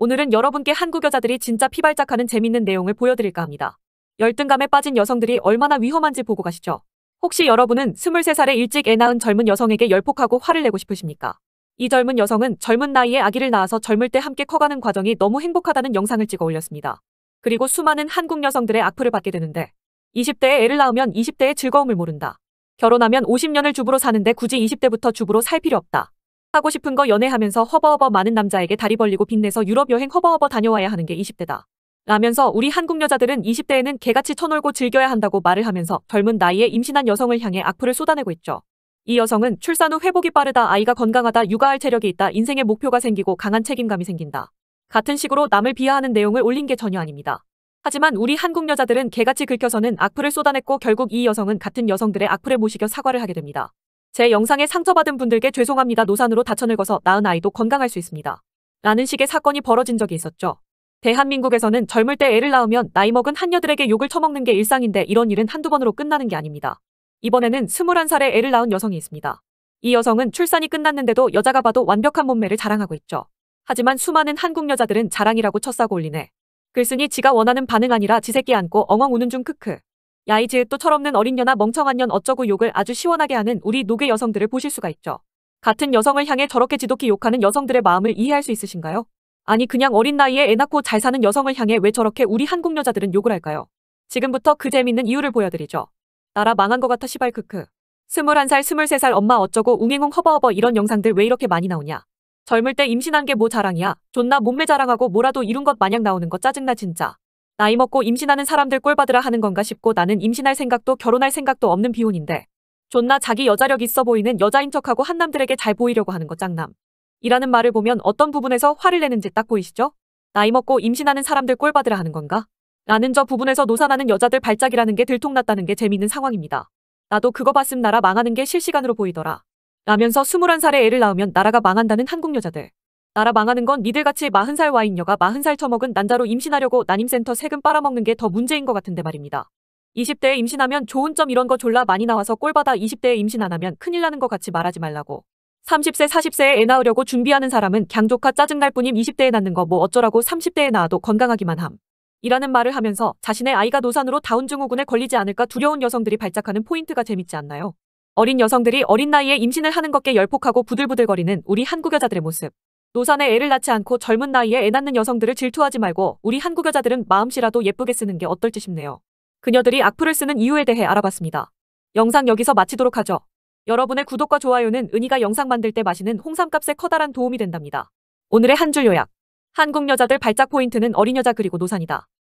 오늘은 여러분께 한국 여자들이 진짜 피발작하는 재밌는 내용을 보여드릴까 합니다. 열등감에 빠진 여성들이 얼마나 위험한지 보고 가시죠. 혹시 여러분은 23살에 일찍 애 낳은 젊은 여성에게 열폭하고 화를 내고 싶으십니까? 이 젊은 여성은 젊은 나이에 아기를 낳아서 젊을 때 함께 커가는 과정이 너무 행복하다는 영상을 찍어 올렸습니다. 그리고 수많은 한국 여성들의 악플을 받게 되는데 20대에 애를 낳으면 20대의 즐거움을 모른다. 결혼하면 50년을 주부로 사는데 굳이 20대부터 주부로 살 필요 없다. 하고 싶은 거 연애하면서 허버허버 많은 남자에게 다리 벌리고 빚내서 유럽 여행 허버허버 다녀와야 하는 게 20대다. 라면서 우리 한국 여자들은 20대에는 개같이 쳐놀고 즐겨야 한다고 말을 하면서 젊은 나이에 임신한 여성을 향해 악플을 쏟아내고 있죠. 이 여성은 출산 후 회복이 빠르다, 아이가 건강하다, 육아할 체력이 있다, 인생의 목표가 생기고 강한 책임감이 생긴다. 같은 식으로 남을 비하하는 내용을 올린 게 전혀 아닙니다. 하지만 우리 한국 여자들은 개같이 긁혀서는 악플을 쏟아냈고 결국 이 여성은 같은 여성들의 악플에 모시겨 사과를 하게 됩니다. 제 영상에 상처받은 분들께 죄송합니다. 노산으로 다쳐 늙어서 낳은 아이도 건강할 수 있습니다. 라는 식의 사건이 벌어진 적이 있었죠. 대한민국에서는 젊을 때 애를 낳으면 나이 먹은 한녀들에게 욕을 처먹는 게 일상인데 이런 일은 한두 번으로 끝나는 게 아닙니다. 이번에는 21살에 애를 낳은 여성이 있습니다. 이 여성은 출산이 끝났는데도 여자가 봐도 완벽한 몸매를 자랑하고 있죠. 하지만 수많은 한국 여자들은 자랑이라고 첫싸고 올리네. 글쓴이 지가 원하는 반응 아니라 지새끼 안고 엉엉 우는 중 크크. 야이즈 또 철없는 어린 년아 멍청한 년 어쩌고 욕을 아주 시원하게 하는 우리 노계 여성들을 보실 수가 있죠. 같은 여성을 향해 저렇게 지독히 욕하는 여성들의 마음을 이해할 수 있으신가요? 아니 그냥 어린 나이에 애 낳고 잘 사는 여성을 향해 왜 저렇게 우리 한국 여자들은 욕을 할까요? 지금부터 그 재밌는 이유를 보여드리죠. 나라 망한 것 같아 시발 크크. 21살 23살 엄마 어쩌고 웅행웅 허버허버 이런 영상들 왜 이렇게 많이 나오냐. 젊을 때 임신한 게 뭐 자랑이야. 존나 몸매 자랑하고 뭐라도 이룬 것 마냥 나오는 거 짜증나 진짜. 나이 먹고 임신하는 사람들 꼴받으라 하는 건가 싶고 나는 임신할 생각도 결혼할 생각도 없는 비혼인데 존나 자기 여자력 있어 보이는 여자인 척하고 한남들에게 잘 보이려고 하는 거 짱남. 이라는 말을 보면 어떤 부분에서 화를 내는지 딱 보이시죠? 나이 먹고 임신하는 사람들 꼴받으라 하는 건가? 라는 저 부분에서 노산하는 여자들 발작이라는 게 들통났다는 게 재밌는 상황입니다. 나도 그거 봤음 나라 망하는 게 실시간으로 보이더라. 라면서 21살에 애를 낳으면 나라가 망한다는 한국 여자들. 나라 망하는 건 니들같이 40살 와인녀가 40살 처먹은 난자로 임신하려고 난임센터 세금 빨아먹는 게 더 문제인 것 같은데 말입니다. 20대에 임신하면 좋은 점 이런 거 졸라 많이 나와서 꼴받아 20대에 임신 안 하면 큰일 나는 것 같이 말하지 말라고. 30세 40세에 애 낳으려고 준비하는 사람은 경조카 짜증날 뿐임 20대에 낳는 거 뭐 어쩌라고 30대에 낳아도 건강하기만 함. 이라는 말을 하면서 자신의 아이가 노산으로 다운증후군에 걸리지 않을까 두려운 여성들이 발작하는 포인트가 재밌지 않나요? 어린 여성들이 어린 나이에 임신을 하는 것께 열폭하고 부들부들거리는 우리 한국 여자들의 모습. 노산에 애를 낳지 않고 젊은 나이에 애 낳는 여성들을 질투하지 말고 우리 한국 여자들은 마음씨라도 예쁘게 쓰는 게 어떨지 싶네요. 그녀들이 악플을 쓰는 이유에 대해 알아봤습니다. 영상 여기서 마치도록 하죠. 여러분의 구독과 좋아요는 은희가 영상 만들 때 마시는 홍삼값에 커다란 도움이 된답니다. 오늘의 한 줄 요약. 한국 여자들 발작 포인트는 어린 여자 그리고 노산이다.